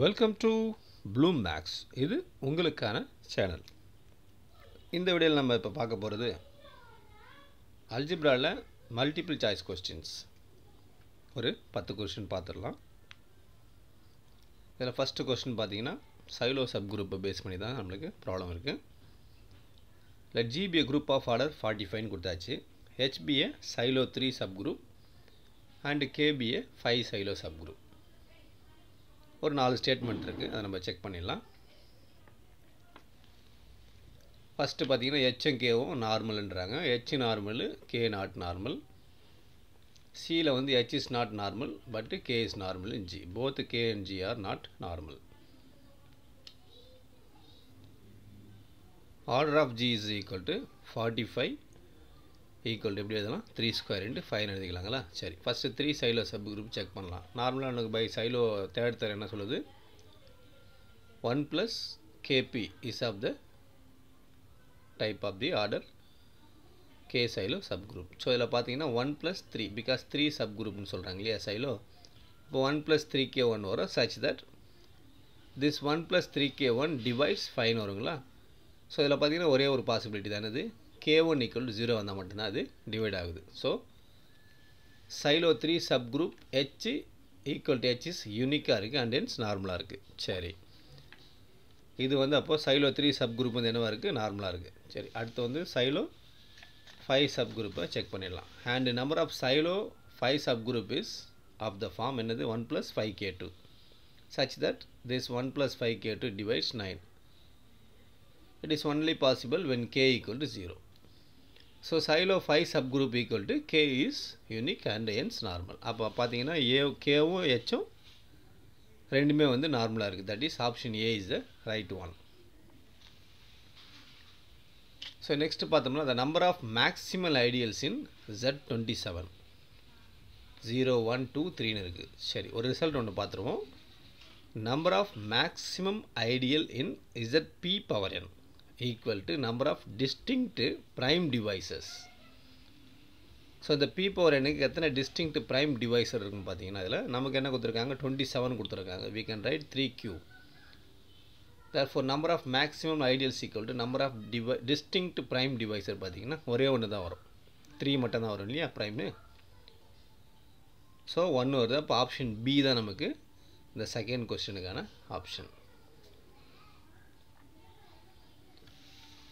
Welcome to Bloom maths இது உங்களுக்கான channel இந்த வீடியோவில் நம்ம இப்போ பார்க்க போகிறது அல்ஜிப்ராவில் மல்டிபிள் சாய்ஸ் கொஸ்டின்ஸ் ஒரு பத்து கொஸ்டின் பார்த்துடலாம் இதில் ஃபஸ்ட்டு கொஸ்டின் பார்த்தீங்கன்னா சைலோ சப் குரூப்பை பேஸ் பண்ணி தான் நம்மளுக்கு ப்ராப்ளம் இருக்குது இல்லை G be a group of order forty ஃபைவ்னு கொடுத்தாச்சு H be a Sylow three subgroup and K be a five Xylo sub subgroup ஒரு நாலு ஸ்டேட்மெண்ட் இருக்குது அதை நம்ம செக் பண்ணிடலாம் ஃபஸ்ட்டு பார்த்திங்கன்னா ஹெச்எம் கேவும் நார்மல்ன்றாங்க H normal K not normal சியில் வந்து H is not normal but K is normal in G both K and G are not normal of G is equal to forty five equal e எப்படி எழுதலாம் three square into five எழுதிக்கலாங்களா சரி first three Sylow sub group check பண்ணலாம் நார்மலாக எனக்கு by Sylow third தர என்ன சொல்லுது one plus KP is of the type of the order K Sylow sub subgroup so இதில் பார்த்தீங்கன்னா one plus three because three சப் குரூப்னு சொல்கிறாங்க இல்லையா சைலோ இப்போ one plus three K one வரும் such that this one plus three K one divides five வருங்களா so இதில் பார்த்தீங்கன்னா ஒரே ஒரு பாசிபிலிட்டி தானே இது K one equal to zero வந்தால் மட்டும்தான் அது டிவைட் ஆகுது so Sylow three subgroup H equal to H is யூனிக்காக இருக்குது அண்ட் இன்ஸ் நார்மலாக இருக்குது சரி இது வந்து அப்போது சைலோ த்ரீ சப் குரூப் வந்து என்னவாக இருக்குது நார்மலாக இருக்குது சரி அடுத்து வந்து சைலோ ஃபைவ் சப் குரூப்பை செக் பண்ணிடலாம் and number of Sylow five subgroup is of the form என்னது one plus five K two such this one plus five K 5k2 divides 9. It is only possible when K equal to zero so Sylow five subgroup equal to K is unique and hence normal அப்போ பார்த்தீங்கன்னா A கேவும் ஹெச்சும் ரெண்டுமே வந்து நார்மலாக இருக்குது that is option A is the right one so next பார்த்தோம்னா the number of maximal ideals in Z twenty seven zero one two த்ரீனு இருக்குது சரி ஒரு ரிசல்ட் ஒன்று பார்த்துருவோம் number of maximum ideal in Z P power N equal to number of distinct prime devices so இந்த P power எனக்கு எத்தனை distinct prime டிவைஸர் இருக்குன்னு பார்த்தீங்கன்னா அதில் நமக்கு என்ன கொடுத்துருக்காங்க டுவெண்ட்டி செவன் கொடுத்துருக்காங்க we can write three cube therefore number of maximum ideal equal to number of டிவை டிஸ்டிங்க்ட் ப்ரைம் டிவைஸர் பார்த்தீங்கன்னா ஒரே ஒன்று தான் வரும் த்ரீ மட்டும் தான் வரும் இல்லையா ப்ரைம்னு ஸோ ஒன்று வருது அப்போ ஆப்ஷன் பி தான் நமக்கு இந்த செகண்ட் கொஸ்டினுக்கான ஆப்ஷன்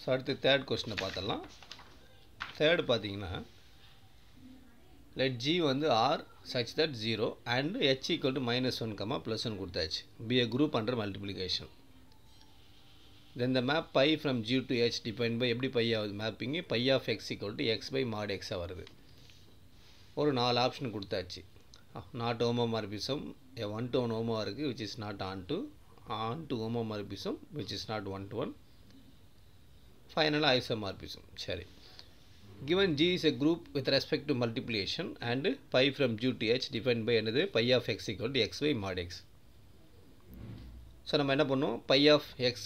ஸோ அடுத்து தேர்ட் கொஸ்டினை பார்த்தலாம் தேர்டு பார்த்தீங்கன்னா லெட் ஜி வந்து R such that zero and H equal to minus one comma plus one கொடுத்தாச்சு be a group under multiplication then the map phi from G to H define by எப்படி phi ஆகுது mapping phi of X equal to X by mod X வருது ஒரு நாலு option கொடுத்தாச்சு not homo A one to one ஓமோ இருக்குது which is not onto onto homomorphism which is not one to one ஃபைனலாக isomorphism சரி given G is a group with respect to multiplication and pi from G to H defined by என்னது pi of x equal to xy mod x so நம்ம என்ன பண்ணுவோம் pi of x,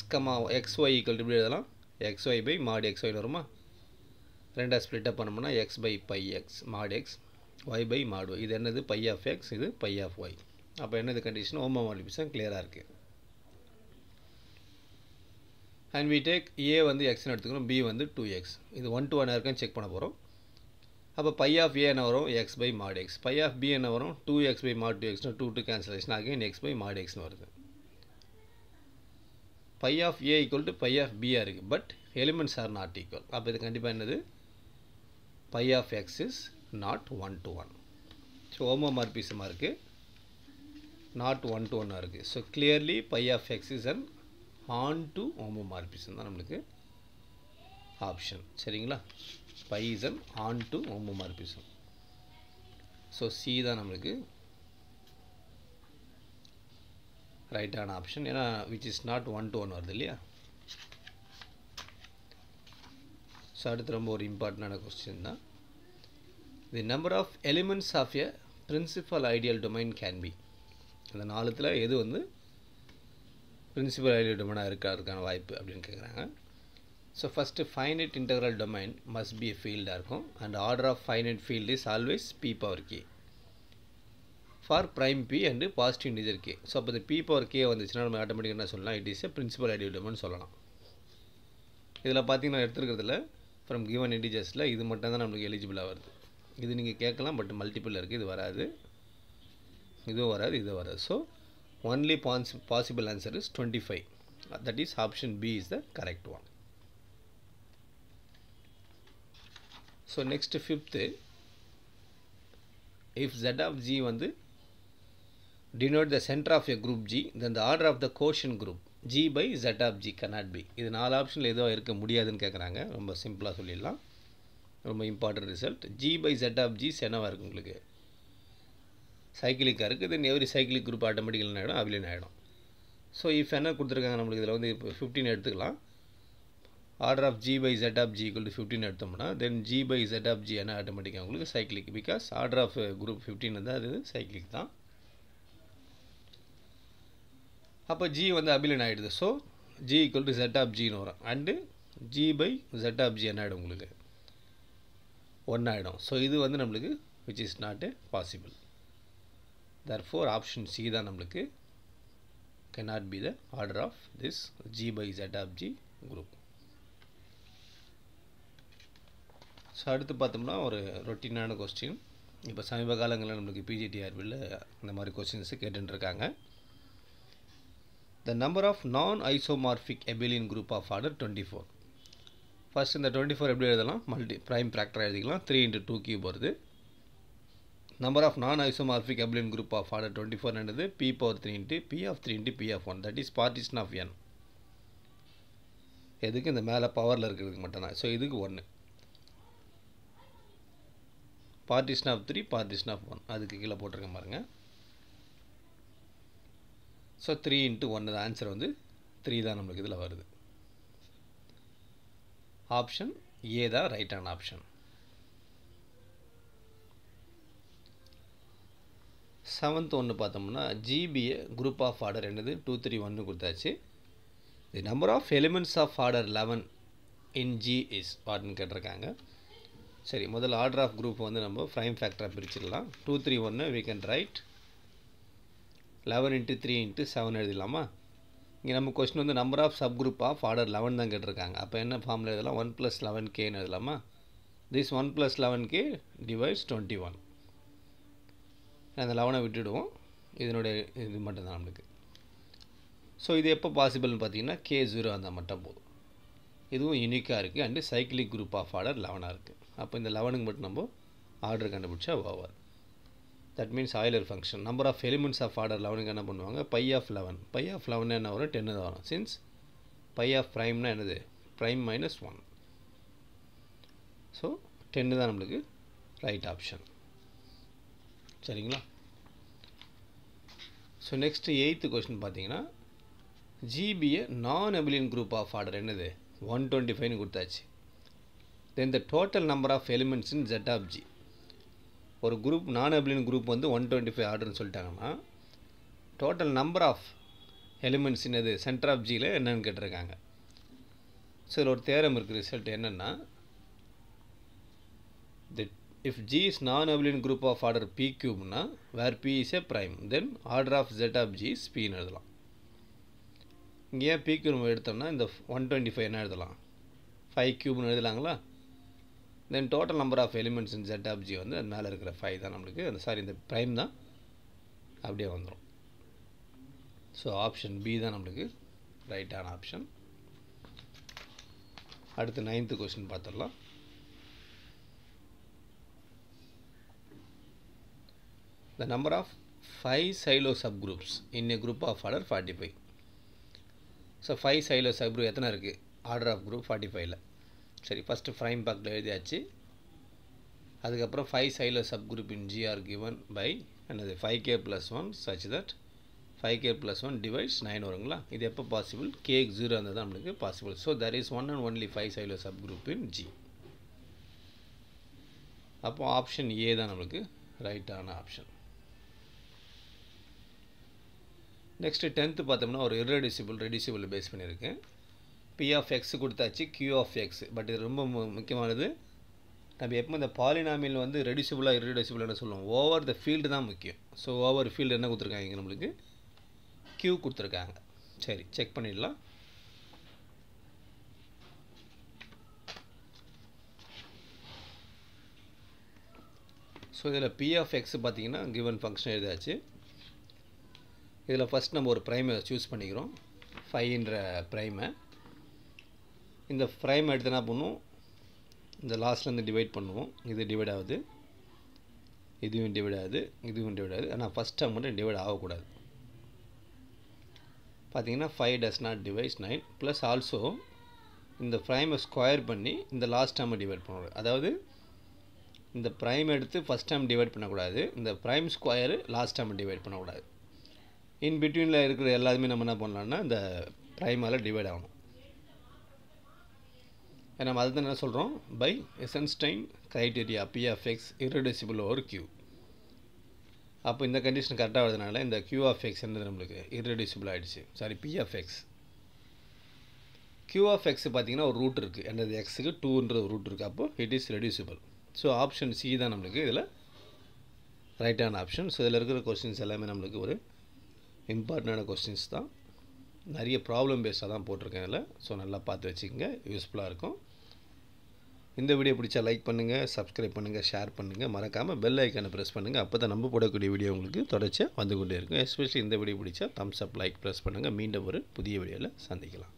xy equal to இப்படி எழுதலாம் xy by mod xy வருமா ரெண்டாக split அப் பண்ணோம்னா x by pi x mod x y by mod y இது என்னது pi of x இது pi of y அப்போ என்னது கண்டிஷன் ஹோமோ மாடிபிஷன் கிளியராக இருக்குது அண்ட் வி டேக் ஏ வந்து எக்ஸ்னு எடுத்துக்கிறோம் பி வந்து டூ எக்ஸ் இது ஒன் டு ஒன் இருக்கான்னு செக் பண்ண போகிறோம் அப்போ பை ஆஃப் ஏ என்ன வரும் X by mod X by of B என்ன வரும் two X by mod two எக்ஸ்னு டூ டூ கேன்சலேஷன் ஆகிய எக்ஸ் பை மாட் எக்ஸ்னு வருது phi of A equal to phi of பியாக இருக்குது but elements are not equal அப்போ இது கண்டிப்பாக என்னது phi of X is not one to one so ஹோமோமார்பிசமாக இருக்குது நாட் ஒன் டு ஒன்னாக இருக்குது so clearly phi of X is and onto homomorphism தான் நம்மளுக்கு ஆப்ஷன் சரிங்களா பைசம் onto homomorphism so C தான் நம்மளுக்கு ரைட்டான ஆப்ஷன் ஏன்னா which is not one to one வருது இல்லையா ஸோ அடுத்து ரொம்ப ஒரு இம்பார்ட்டண்டான கொஸ்டின் தான் the number of elements of a principal ideal domain can be அந்த நாலுத்தில் எது வந்து பிரின்சிபல் ஐடியல் டொமைனாக இருக்கிறதுக்கான வாய்ப்பு அப்படின்னு கேட்குறாங்க so first finite integral domain must be ஃபீல்டாக இருக்கும் and order of finite field is always P power K for prime P and positive integer K so அப்போ இந்த பி பவர் கே வந்துச்சுன்னா நம்ம ஆட்டோமேட்டிக்காக என்ன சொல்லலாம் it is a principal ideal domain சொல்லலாம் இதில் பார்த்தீங்கன்னா எடுத்துருக்கிறதுல ஃப்ரம் கிவன் இன்டிஜர்ஸில் இது மட்டும் தான் நம்மளுக்கு எலிஜிபிளாக வருது இது நீங்கள் கேட்கலாம் பட் மல்டிபிள் இருக்குது இது வராது இதுவும் வராது இதுவும் வராது so only pos possible answer is 25. That is option B is the correct one. So next fifth, if Z of G வந்து denote the center of a group G, then the order of the quotient group G by Z of G cannot be. இது நாலு ஆப்ஷனில் எதுவும் இருக்க முடியாதுன்னு கேட்குறாங்க ரொம்ப சிம்பிளாக சொல்லிடலாம் ரொம்ப important result G by Z of G செனவாக இருக்குது உங்களுக்கு சைக்கிளிக்காக இருக்குது then every cyclic group automatical என்ன ஆகிடும் அவிலியன் ஆகிடும் ஸோ இஃப் என்ன கொடுத்துருக்காங்க நம்மளுக்கு இதில் வந்து இப்போ ஃபிஃப்டின் எடுத்துக்கலாம் order of G by Z of G equal to fifteen எடுத்தோம்னா then G by Z of G என்ன ஆட்டோமேட்டிக்காக உங்களுக்கு cyclic because order of group fifteen வந்து அது சைக்கிளிக் தான் அப்போ ஜி வந்து அபிலன் ஆகிடுது so G equal to Z of ஜின்னு வரும் and G by Z of G என்ன ஆகிடும் உங்களுக்கு ஒன்றாயிடும் ஸோ இது வந்து நம்மளுக்கு which is not possible therefore option C தான் நம்மளுக்கு cannot be the order of this g by z of g group so அடுத்து பார்த்தோம்னா ஒரு ரொட்டீனான கொஸ்டின் இப்போ சமீப காலங்களில் நம்மளுக்கு பிஜிடிஆர்பியில் இந்த மாதிரி கொஸ்டின்ஸு கேட்டுருக்காங்க the number of non isomorphic abelian group of order twenty four first இந்த டுவெண்ட்டி ஃபோர் எப்படி எழுதலாம் மல்டி ப்ரைம் ஃபேக்டராக எழுதிக்கலாம் த்ரீ இன்ட்டு டூ கியூப் வருது number non of non-isomorphic group of order twenty four என்னது P power three into P of three into P of one that is partition of N எதுக்கு இந்த மேலே பவரில் இருக்கிறதுக்கு மட்டும்தான் ஸோ இதுக்கு ஒன்று partition of three partition of one அதுக்கு கீழே போட்டிருக்கேன் பாருங்கள் ஸோ த்ரீ இன்ட்டு ஒன்று ஆன்சர் வந்து த்ரீ தான் நம்மளுக்கு இதில் வருது ஆப்ஷன் ஏ தான் ரைட்டான ஆப்ஷன் செவன்த் ஒன்று பார்த்தோம்னா ஜிபிஏ குரூப் ஆஃப் ஆர்டர் என்னது டூ த்ரீ ஒன்று கொடுத்தாச்சு the number of elements of order eleven in G is வாட்னு கேட்டிருக்காங்க சரி முதல்ல ஆர்டர் ஆஃப் குரூப் வந்து நம்ம ஃப்ரைம் ஃபேக்டராக பிரிச்சிடலாம் டூ த்ரீ ஒன்று we can write eleven into three into seven எழுதிடலாமா இங்கே நம்ம கொஸ்டின் வந்து number of subgroup of order eleven தான் கேட்டிருக்காங்க அப்போ என்ன ஃபார்மில் எழுதலாம் ஒன் ப்ளஸ் லெவன் கேன்னு எழுதலாமா this one plus eleven K divides twenty one அந்த லெவனை விட்டுடுவோம் இதனுடைய இது மட்டும்தான் நம்மளுக்கு ஸோ இது எப்போ பாசிபிள்னு பார்த்தீங்கன்னா கே ஜீரோ அந்த மட்டும் போதும் இதுவும் யூனிக்காக இருக்குது and cyclic group of order லெவனாக இருக்குது அப்போ இந்த லெவனுக்கு மட்டும் நம்ம ஆர்டர் கண்டுபிடிச்சா over that means Euler function number of elements of order லெவனுக்கு என்ன பண்ணுவாங்க phi of eleven phi of eleven என்ன வரும் டென்னு தான் வரும் சின்ஸ் பை ஆஃப் ப்ரைம்னா என்னது ப்ரைம் மைனஸ் ஒன் ஸோ டென்னு தான் நம்மளுக்கு ரைட் ஆப்ஷன் சரிங்களா ஸோ நெக்ஸ்ட் எயித்து கொஸ்டின் பார்த்தீங்கன்னா ஜிபியை non abelian group of order என்னது ஒன் டுவெண்ட்டி ஃபைவ்னு கொடுத்தாச்சு then the total number of elements in Z of G ஒரு குரூப் நான் எபிலியன் குரூப் வந்து ஒன் டுவெண்ட்டி ஃபைவ் ஆர்டர்னு சொல்லிட்டாங்கன்னா டோட்டல் நம்பர் ஆஃப் எலிமெண்ட்ஸ் என்னது சென்டர் ஆஃப் ஜியில் என்னென்னு கேட்டிருக்காங்க ஸோ இதில் ஒரு தேரம் இருக்குது ரிசல்ட் என்னென்னா the if G is non-abelian group of order P cubeனா where P is a prime then order of Z of G is P எழுதலாம் இங்கே ஏன் பி cube எடுத்தோம்னா இந்த ஒன் டுவெண்ட்டி ஃபைவ் என்ன எழுதலாம் ஃபைவ் கியூப்னு எழுதலாங்களா then total number of elements in Z of G வந்து அது மேலே இருக்கிற ஃபைவ் தான் நம்மளுக்கு அந்த சாரி இந்த ப்ரைம் தான் அப்படியே வந்துடும் ஸோ ஆப்ஷன் பி தான் நம்மளுக்கு ரைட்டான ஆப்ஷன் அடுத்து நைன்த்து கொஸ்டின் பார்த்துடலாம் the the number of 5 silo subgroups in a of of forty five so five sylow subgroup எத்தனை இருக்குது ஆர்டர் ஆஃப் குரூப் ஃபார்ட்டி ஃபைவ்ல சரி ஃபஸ்ட்டு ஃப்ரைம் பேக்கில் எழுதியாச்சு அதுக்கப்புறம் five Xylo sub group in G are given by என்னது five K plus one such that five K plus one divides nine வருங்களா இது எப்போ பாசிபிள் கேக் ஜீரோ இருந்தது தான் நம்மளுக்கு possible so there is one and only five Xylo sub group in G அப்போ option A தான் நம்மளுக்கு ரைட்டான ஆப்ஷன் நெக்ஸ்ட்டு டென்த்து பார்த்தோம்னா ஒரு இரடிசிபிள் ரெடியூசிபிள் பேஸ் பண்ணியிருக்கேன் பி ஆஃப் எக்ஸ் கொடுத்தாச்சு கியூ ஆஃப் எக்ஸ் பட் இது ரொம்ப முக்கியமானது நம்ம எப்போ இந்த பாலினாமியில் வந்து ரெடியூசிபிளாக என்ன சொல்லுவோம் ஓவர் த ஃபீல்டு தான் முக்கியம் ஸோ ஓவர் ஃபீல்டு என்ன கொடுத்துருக்காங்க நம்மளுக்கு கியூ கொடுத்துருக்காங்க சரி செக் பண்ணிடலாம் ஸோ இதில் பி ஆஃப் எக்ஸ் பார்த்தீங்கன்னா கிவன் ஃபங்க்ஷன் எழுதாச்சு இதில் ஃபஸ்ட் நம்ம ஒரு ப்ரைமை சூஸ் பண்ணிக்கிறோம் ஃபைன்ற ப்ரைமை இந்த ப்ரைமை எடுத்து என்ன பண்ணுவோம் இந்த லாஸ்ட்லேருந்து டிவைட் பண்ணுவோம் இது டிவைட் ஆகுது இதுவும் டிவைட் ஆகுது இதுவும் டிவைட் ஆகுது ஆனால் ஃபஸ்ட் டைம் மட்டும் டிவைட் ஆகக்கூடாது பார்த்தீங்கன்னா five does not divides nine plus also இந்த ப்ரைமை ஸ்கொயர் பண்ணி இந்த லாஸ்ட் டைமை டிவைட் பண்ணக்கூடாது அதாவது இந்த ப்ரைம் எடுத்து ஃபஸ்ட் டைம் டிவைட் பண்ணக்கூடாது இந்த prime square last time divide பண்ணக்கூடாது இன் பிட்வீனில் இருக்கிற எல்லாருமே நம்ம என்ன பண்ணலான்னா இந்த ப்ரைமால் டிவைட் ஆகணும் நம்ம அதுதான் என்ன சொல்கிறோம் by Eisenstein criteria P of X irreducible over Q அப்போ இந்த கண்டிஷன் கரெக்டாக வருதுனால இந்த கியூ ஆஃப் எக்ஸ் என்னது நம்மளுக்கு இரடிசிபிள் ஆகிடுச்சு sorry P of X Q of X பார்த்திங்கன்னா ஒரு ரூட் இருக்குது என்னது எக்ஸுக்கு டூன்ற ஒரு ரூட் இருக்குது அப்போது it is reducible so option C தான் நம்மளுக்கு இதில் ரைட்டான ஆப்ஷன் ஸோ இதில் இருக்கிற கொஸ்டின்ஸ் எல்லாமே நம்மளுக்கு ஒரு இம்பார்ட்டண்டான கொஸ்டின்ஸ் தான் நிறைய ப்ராப்ளம் பேஸாக தான் போட்டிருக்கேன் அதில் ஸோ நல்லா பார்த்து வச்சுக்கோங்க யூஸ்ஃபுல்லாக இருக்கும் இந்த வீடியோ பிடிச்சா லைக் பண்ணுங்கள் சப்ஸ்கிரைப் பண்ணுங்கள் ஷேர் பண்ணுங்கள் மறக்காமல் பெல் ஐக்கானை ப்ரெஸ் பண்ணுங்கள் அப்போ தான் நம்ம போடக்கூடிய வீடியோ உங்களுக்கு தொடர்ச்சியாக வந்து கொண்டே இருக்கும் எஸ்பெஷலி இந்த வீடியோ பிடிச்சா தம்ஸ் அப் லைக் ப்ரெஸ் பண்ணுங்கள் மீண்டும் ஒரு புதிய வீடியோவில் சந்திக்கலாம்